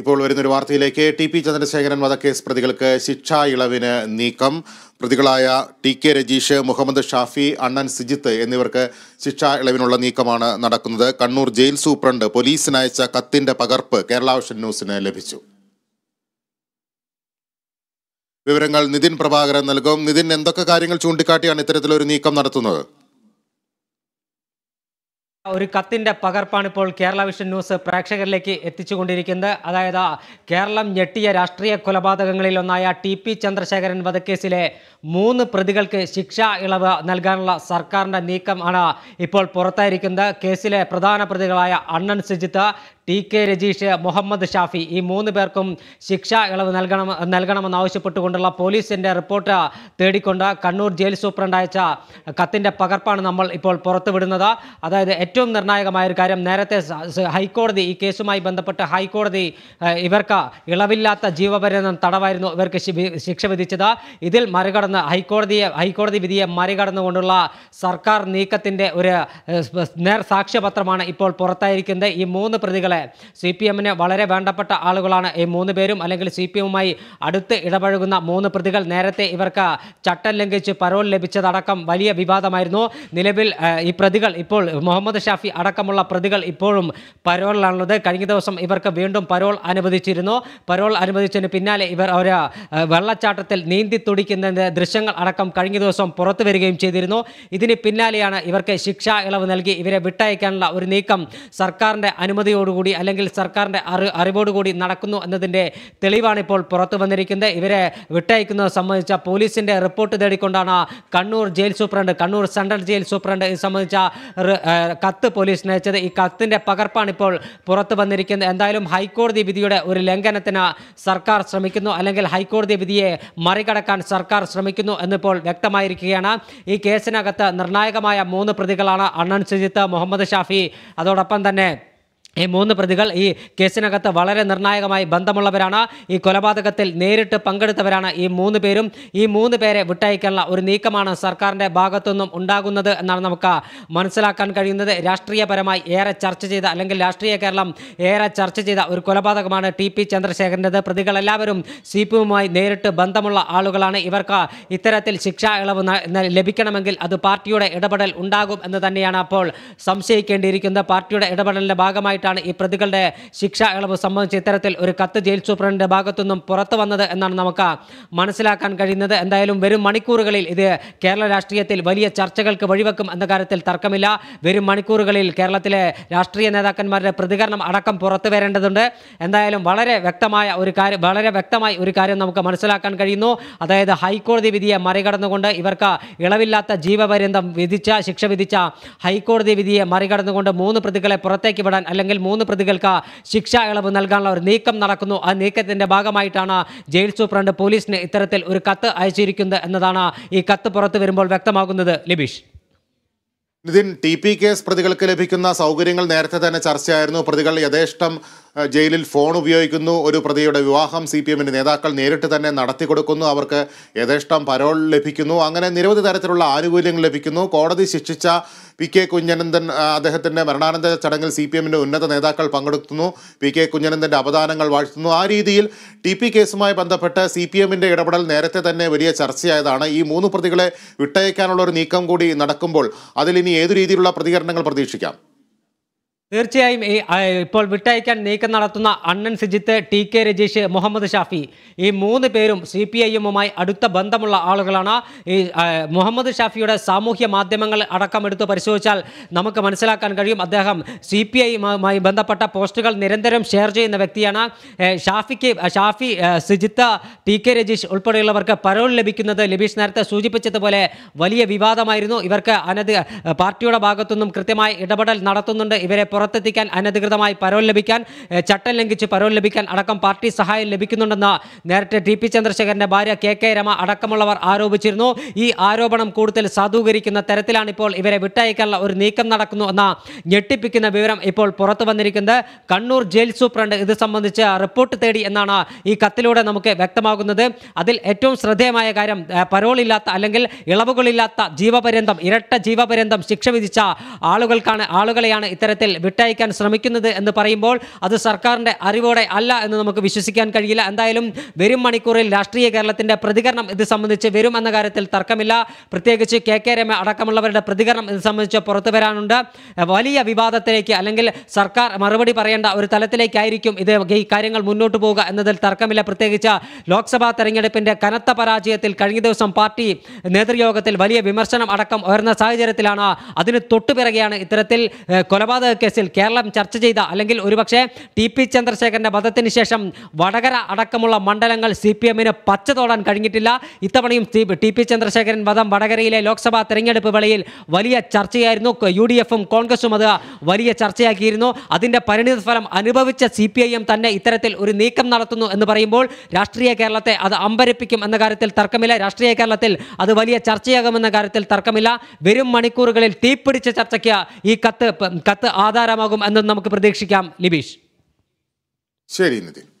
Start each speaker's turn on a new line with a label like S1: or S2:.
S1: ഇപ്പോൾ വരുന്നൊരു വാർത്തയിലേക്ക് ടി പി ചന്ദ്രശേഖരൻ വധക്കേസ് പ്രതികൾക്ക് ശിക്ഷാ ഇളവിന് നീക്കം പ്രതികളായ ടി കെ രജീഷ് മുഹമ്മദ് ഷാഫി അണ്ണൻ സിജിത്ത് എന്നിവർക്ക് ശിക്ഷാ ഇളവിനുള്ള നീക്കമാണ് നടക്കുന്നത് കണ്ണൂർ ജയിൽ സൂപ്രണ്ട് അയച്ച കത്തിന്റെ പകർപ്പ് കേരള വിഷൻ ന്യൂസിന് ലഭിച്ചു വിവരങ്ങൾ നിതിൻ പ്രഭാകരൻ നൽകും നിതിൻ എന്തൊക്കെ കാര്യങ്ങൾ ചൂണ്ടിക്കാട്ടിയാണ് ഇത്തരത്തിലൊരു നീക്കം നടത്തുന്നത്
S2: ഒരു കത്തിൻ്റെ പകർപ്പാണ് ഇപ്പോൾ കേരള വിഷൻ ന്യൂസ് പ്രേക്ഷകരിലേക്ക് എത്തിച്ചുകൊണ്ടിരിക്കുന്നത് അതായത് കേരളം ഞെട്ടിയ രാഷ്ട്രീയ കൊലപാതകങ്ങളിൽ ഒന്നായ ടി പി ചന്ദ്രശേഖരൻ വധക്കേസിലെ മൂന്ന് പ്രതികൾക്ക് ശിക്ഷ ഇളവ് നൽകാനുള്ള സർക്കാരിൻ്റെ നീക്കം ഇപ്പോൾ പുറത്തായിരിക്കുന്നത് കേസിലെ പ്രധാന പ്രതികളായ അണ്ണൻ സുജിത്ത് ടി കെ രജീഷ് മുഹമ്മദ് ഷാഫി ഈ മൂന്ന് പേർക്കും ശിക്ഷ ഇളവ് നൽകണം നൽകണമെന്നാവശ്യപ്പെട്ടുകൊണ്ടുള്ള പോലീസിൻ്റെ റിപ്പോർട്ട് തേടിക്കൊണ്ട് കണ്ണൂർ ജയിൽ സൂപ്രണ്ട് അയച്ച കത്തിൻ്റെ പകർപ്പാണ് നമ്മൾ ഇപ്പോൾ പുറത്തുവിടുന്നത് അതായത് ഏറ്റവും നിർണായകമായ ഒരു കാര്യം നേരത്തെ ഹൈക്കോടതി ഈ കേസുമായി ബന്ധപ്പെട്ട് ഹൈക്കോടതി ഇവർക്ക് ഇളവില്ലാത്ത ജീവപര്യന്തം തടവായിരുന്നു ഇവർക്ക് ശിക്ഷ വിധിച്ചത് ഇതിൽ മറികടന്ന് ഹൈക്കോടതിയെ ഹൈക്കോടതി വിധിയെ മറികടന്നുകൊണ്ടുള്ള സർക്കാർ നീക്കത്തിൻ്റെ ഒരു നേർ സാക്ഷ്യപത്രമാണ് ഇപ്പോൾ പുറത്തായിരിക്കുന്നത് ഈ മൂന്ന് പ്രതികളെ സുഹൃത്തുക്കളെ സി പി എമ്മിന് വളരെ വേണ്ടപ്പെട്ട ആളുകളാണ് ഈ മൂന്ന് പേരും അല്ലെങ്കിൽ സി പി എമ്മുമായി അടുത്ത് ഇടപഴകുന്ന മൂന്ന് പ്രതികൾ നേരത്തെ ഇവർക്ക് ചട്ടം ലംഘിച്ച് പരോൾ ലഭിച്ചതടക്കം വലിയ വിവാദമായിരുന്നു നിലവിൽ ഈ പ്രതികൾ ഇപ്പോൾ മുഹമ്മദ് ഷാഫി അടക്കമുള്ള പ്രതികൾ ഇപ്പോഴും പരോളിലാണുള്ളത് കഴിഞ്ഞ ദിവസം ഇവർക്ക് വീണ്ടും പരോൾ അനുവദിച്ചിരുന്നു പരോൾ അനുവദിച്ചതിന് പിന്നാലെ ഇവർ അവർ വെള്ളച്ചാട്ടത്തിൽ നീന്തി തുടിക്കുന്ന ദൃശ്യങ്ങൾ അടക്കം കഴിഞ്ഞ ദിവസം പുറത്തു വരികയും ചെയ്തിരുന്നു ഇതിന് പിന്നാലെയാണ് ഇവർക്ക് ശിക്ഷാ ഇളവ് നൽകി ഇവരെ വിട്ടയക്കാനുള്ള ഒരു നീക്കം സർക്കാരിൻ്റെ അനുമതിയോടുകൂടി കൂടി അല്ലെങ്കിൽ സർക്കാരിൻ്റെ അറി അറിവോടുകൂടി നടക്കുന്നു എന്നതിൻ്റെ തെളിവാണ് ഇപ്പോൾ പുറത്തു വന്നിരിക്കുന്നത് ഇവരെ വിട്ടയക്കുന്നത് സംബന്ധിച്ച പോലീസിൻ്റെ റിപ്പോർട്ട് തേടിക്കൊണ്ടാണ് Kannur jail superintendent Kannur central jail superintendent ഇത് സംബന്ധിച്ച കത്ത് പോലീസിന് അയച്ചത് ഈ കത്തിൻ്റെ പകർപ്പാണ് ഇപ്പോൾ പുറത്തു വന്നിരിക്കുന്നത് എന്തായാലും ഹൈക്കോടതി വിധിയുടെ ഒരു ലംഘനത്തിന് സർക്കാർ ശ്രമിക്കുന്നു അല്ലെങ്കിൽ ഹൈക്കോടതി വിധിയെ മറികടക്കാൻ സർക്കാർ ശ്രമിക്കുന്നു എന്നിപ്പോൾ വ്യക്തമായിരിക്കുകയാണ് ഈ കേസിനകത്ത് നിർണായകമായ മൂന്ന് പ്രതികളാണ് അണ്ണൻ സുജിത്ത് മുഹമ്മദ് ഷാഫി അതോടൊപ്പം തന്നെ ഈ മൂന്ന് പ്രതികൾ ഈ കേസിനകത്ത് വളരെ നിർണായകമായി ബന്ധമുള്ളവരാണ് ഈ കൊലപാതകത്തിൽ നേരിട്ട് പങ്കെടുത്തവരാണ് ഈ മൂന്ന് പേരും ഈ മൂന്ന് പേരെ വിട്ടയക്കാനുള്ള ഒരു നീക്കമാണ് സർക്കാരിൻ്റെ ഭാഗത്തുനിന്നും ഉണ്ടാകുന്നത് എന്നാണ് നമുക്ക് മനസ്സിലാക്കാൻ കഴിയുന്നത് രാഷ്ട്രീയപരമായി ഏറെ ചർച്ച ചെയ്ത അല്ലെങ്കിൽ രാഷ്ട്രീയ കേരളം ഏറെ ചർച്ച ചെയ്ത ഒരു കൊലപാതകമാണ് ടി പി ചന്ദ്രശേഖരൻ്റെത് പ്രതികളെല്ലാവരും സി പി എമ്മുമായി നേരിട്ട് ബന്ധമുള്ള ആളുകളാണ് ഇവർക്ക് ഇത്തരത്തിൽ ശിക്ഷാ ഇളവ് ലഭിക്കണമെങ്കിൽ അത് പാർട്ടിയുടെ ഇടപെടൽ ഉണ്ടാകും എന്ന് തന്നെയാണ് അപ്പോൾ സംശയിക്കേണ്ടിയിരിക്കുന്നത് പാർട്ടിയുടെ ഇടപെടലിൻ്റെ ഭാഗമായിട്ട് ആയിട്ടാണ് ഈ പ്രതികളുടെ ശിക്ഷ ഇളവ് സംബന്ധിച്ച് ഇത്തരത്തിൽ ഒരു കത്ത് ജയിൽ സൂപ്രണ്ടിന്റെ ഭാഗത്തുനിന്നും പുറത്തു വന്നത് എന്നാണ് നമുക്ക് മനസ്സിലാക്കാൻ കഴിയുന്നത് എന്തായാലും വരും മണിക്കൂറുകളിൽ ഇത് കേരള രാഷ്ട്രീയത്തിൽ വലിയ ചർച്ചകൾക്ക് വഴിവെക്കും എന്ന കാര്യത്തിൽ തർക്കമില്ല വരും മണിക്കൂറുകളിൽ കേരളത്തിലെ രാഷ്ട്രീയ നേതാക്കന്മാരുടെ പ്രതികരണം അടക്കം പുറത്തു വരേണ്ടതുണ്ട് എന്തായാലും വളരെ വ്യക്തമായ ഒരു കാര്യം വളരെ വ്യക്തമായി ഒരു കാര്യം നമുക്ക് മനസ്സിലാക്കാൻ കഴിയുന്നു അതായത് ഹൈക്കോടതി വിധിയെ മറികടന്നുകൊണ്ട് ഇവർക്ക് ഇളവില്ലാത്ത ജീവപര്യന്തം വിധിച്ച ശിക്ഷ വിധിച്ച ഹൈക്കോടതി വിധിയെ മറികടന്നുകൊണ്ട് മൂന്ന് പ്രതികളെ പുറത്തേക്ക് വിടാൻ അല്ലെങ്കിൽ അല്ലെങ്കിൽ മൂന്ന് പ്രതികൾക്ക് ശിക്ഷ ഇളവ് നൽകാനുള്ള ഒരു നീക്കം നടക്കുന്നു ആ നീക്കത്തിൻ്റെ ഭാഗമായിട്ടാണ് ജയിൽ സൂപ്രണ്ട് പോലീസിന് ഇത്തരത്തിൽ ഒരു കത്ത് അയച്ചിരിക്കുന്നത് എന്നതാണ് ഈ കത്ത് പുറത്തു വരുമ്പോൾ വ്യക്തമാകുന്നത് Labeesh
S1: Nithin T P case പ്രതികൾക്ക് ലഭിക്കുന്ന സൗകര്യങ്ങൾ നേരത്തെ തന്നെ ചർച്ചയായിരുന്നു പ്രതികൾ യഥേഷ്ടം ജയിലിൽ ഫോൺ ഉപയോഗിക്കുന്നു ഒരു പ്രതിയുടെ വിവാഹം സി പി എമ്മിൻ്റെ നേതാക്കൾ നേരിട്ട് തന്നെ നടത്തി കൊടുക്കുന്നു അവർക്ക് യഥേഷ്ടം പരോൾ ലഭിക്കുന്നു അങ്ങനെ നിരവധി തരത്തിലുള്ള ആനുകൂല്യങ്ങൾ ലഭിക്കുന്നു കോടതി ശിക്ഷിച്ച പി കെ കുഞ്ഞനന്ദൻ അദ്ദേഹത്തിൻ്റെ മരണാനന്തര ചടങ്ങിൽ സി പി എമ്മിൻ്റെ ഉന്നത നേതാക്കൾ പങ്കെടുക്കുന്നു പി കെ കുഞ്ഞനന്ദൻ്റെ അവദാനങ്ങൾ വാഴ്ത്തുന്നു ആ രീതിയിൽ ടി പി കേസുമായി ബന്ധപ്പെട്ട് സി പി എമ്മിൻ്റെ ഇടപെടൽ നേരത്തെ തന്നെ വലിയ ചർച്ചയായതാണ് ഈ മൂന്ന് പ്രതികളെ വിട്ടയക്കാനുള്ള ഒരു നീക്കം കൂടി നടക്കുമ്പോൾ അതിലിനി ഏതു രീതിയിലുള്ള പ്രതികരണങ്ങൾ പ്രതീക്ഷിക്കാം
S2: തീർച്ചയായും ഇപ്പോൾ വിട്ടയക്കാൻ നീക്കം നടത്തുന്ന അണ്ണൻ സിജിത്ത് ടി കെ രജീഷ് മുഹമ്മദ് ഷാഫി ഈ മൂന്ന് പേരും സി പി ഐ എമ്മുമായി അടുത്ത ബന്ധമുള്ള ആളുകളാണ് ഈ മുഹമ്മദ് ഷാഫിയുടെ സാമൂഹ്യ മാധ്യമങ്ങൾ അടക്കമെടുത്ത് പരിശോധിച്ചാൽ നമുക്ക് മനസ്സിലാക്കാൻ കഴിയും അദ്ദേഹം സി പി ഐയുമായി ബന്ധപ്പെട്ട പോസ്റ്റുകൾ നിരന്തരം ഷെയർ ചെയ്യുന്ന വ്യക്തിയാണ് ഷാഫിക്ക് ഷാഫി സിജിത്ത് ടി കെ രജീഷ് ഉൾപ്പെടെയുള്ളവർക്ക് പരോൾ ലഭിക്കുന്നത് ലബീഷ് നേരത്തെ സൂചിപ്പിച്ചതുപോലെ വലിയ വിവാദമായിരുന്നു ഇവർക്ക് അനധി പാർട്ടിയുടെ ഭാഗത്തുനിന്നും കൃത്യമായി ഇടപെടൽ നടത്തുന്നുണ്ട് ഇവരെ പുറത്തെത്തിക്കാൻ അനധികൃതമായി പരോൾ ലഭിക്കാൻ ചട്ടം ലംഘിച്ച് പരോൾ ലഭിക്കാൻ അടക്കം പാർട്ടി സഹായം ലഭിക്കുന്നുണ്ടെന്ന് നേരത്തെ ടി പി ചന്ദ്രശേഖരന്റെ ഭാര്യ കെ കെ രമ അടക്കമുള്ളവർ ആരോപിച്ചിരുന്നു ഈ ആരോപണം കൂടുതൽ സാധൂകരിക്കുന്ന തരത്തിലാണ് ഇപ്പോൾ ഇവരെ വിട്ടയക്കാനുള്ള ഒരു നീക്കം നടക്കുന്നു എന്ന ഞെട്ടിപ്പിക്കുന്ന വിവരം ഇപ്പോൾ പുറത്തു വന്നിരിക്കുന്നത് കണ്ണൂർ ജയിൽ സൂപ്രണ്ട് ഇത് സംബന്ധിച്ച് റിപ്പോർട്ട് തേടി എന്നാണ് ഈ കത്തിലൂടെ നമുക്ക് വ്യക്തമാകുന്നത് അതിൽ ഏറ്റവും ശ്രദ്ധേയമായ കാര്യം പരോളില്ലാത്ത അല്ലെങ്കിൽ ഇളവുകളില്ലാത്ത ജീവപര്യന്തം ഇരട്ട ജീവപര്യന്തം ശിക്ഷ വിധിച്ച ആളുകൾക്കാണ് ആളുകളെയാണ് ഇത്തരത്തിൽ വിട്ടയക്കാൻ ശ്രമിക്കുന്നത് എന്ന് പറയുമ്പോൾ അത് സർക്കാരിൻ്റെ അറിവോടെ അല്ല എന്ന് നമുക്ക് വിശ്വസിക്കാൻ കഴിയില്ല എന്തായാലും വരും മണിക്കൂറിൽ രാഷ്ട്രീയ കേരളത്തിൻ്റെ പ്രതികരണം ഇത് സംബന്ധിച്ച് വരും എന്ന കാര്യത്തിൽ തർക്കമില്ല പ്രത്യേകിച്ച് കെ കെ രമ അടക്കമുള്ളവരുടെ പ്രതികരണം ഇത് സംബന്ധിച്ച് പുറത്തു വരാനുണ്ട് വലിയ വിവാദത്തിലേക്ക് അല്ലെങ്കിൽ സർക്കാർ മറുപടി പറയേണ്ട ഒരു തലത്തിലേക്കായിരിക്കും ഇത് ഈ കാര്യങ്ങൾ മുന്നോട്ട് പോവുക എന്നതിൽ തർക്കമില്ല പ്രത്യേകിച്ച് ലോക്സഭാ തെരഞ്ഞെടുപ്പിൻ്റെ കനത്ത പരാജയത്തിൽ കഴിഞ്ഞ ദിവസം പാർട്ടി നേതൃയോഗത്തിൽ വലിയ വിമർശനം അടക്കം ഉയർന്ന സാഹചര്യത്തിലാണ് അതിന് തൊട്ടുപിറകെയാണ് ഇത്തരത്തിൽ കൊലപാതക കേസ് കേസിൽ കേരളം ചർച്ച ചെയ്ത അല്ലെങ്കിൽ ഒരുപക്ഷെ ടി പി ചന്ദ്രശേഖരന്റെ വധത്തിന് ശേഷം വടകര അടക്കമുള്ള മണ്ഡലങ്ങൾ സി പി എമ്മിന് പച്ച തോടാൻ കഴിഞ്ഞിട്ടില്ല ഇത്തവണയും ടി പി ചന്ദ്രശേഖരൻ വധം വടകരയിലെ ലോക്സഭാ തെരഞ്ഞെടുപ്പ് വേളയിൽ വലിയ ചർച്ചയായിരുന്നു യു ഡി എഫും കോൺഗ്രസും അത് വലിയ ചർച്ചയാക്കിയിരുന്നു പരിണിത പരിണിതഫലം അനുഭവിച്ച സി പി ഐ എം തന്നെ ഇത്തരത്തിൽ ഒരു നീക്കം നടത്തുന്നു എന്ന് പറയുമ്പോൾ രാഷ്ട്രീയ കേരളത്തെ അത് അമ്പരപ്പിക്കും എന്ന കാര്യത്തിൽ തർക്കമില്ല രാഷ്ട്രീയ കേരളത്തിൽ അത് വലിയ ചർച്ചയാകുമെന്ന കാര്യത്തിൽ തർക്കമില്ല വരും മണിക്കൂറുകളിൽ തീപിടിച്ച ചർച്ചയ്ക്ക് ഈ കത്ത് കത്ത് ആധാരം താരമാകും എന്നത് നമുക്ക് പ്രതീക്ഷിക്കാം ലിബീഷ് ശരി നിതിൻ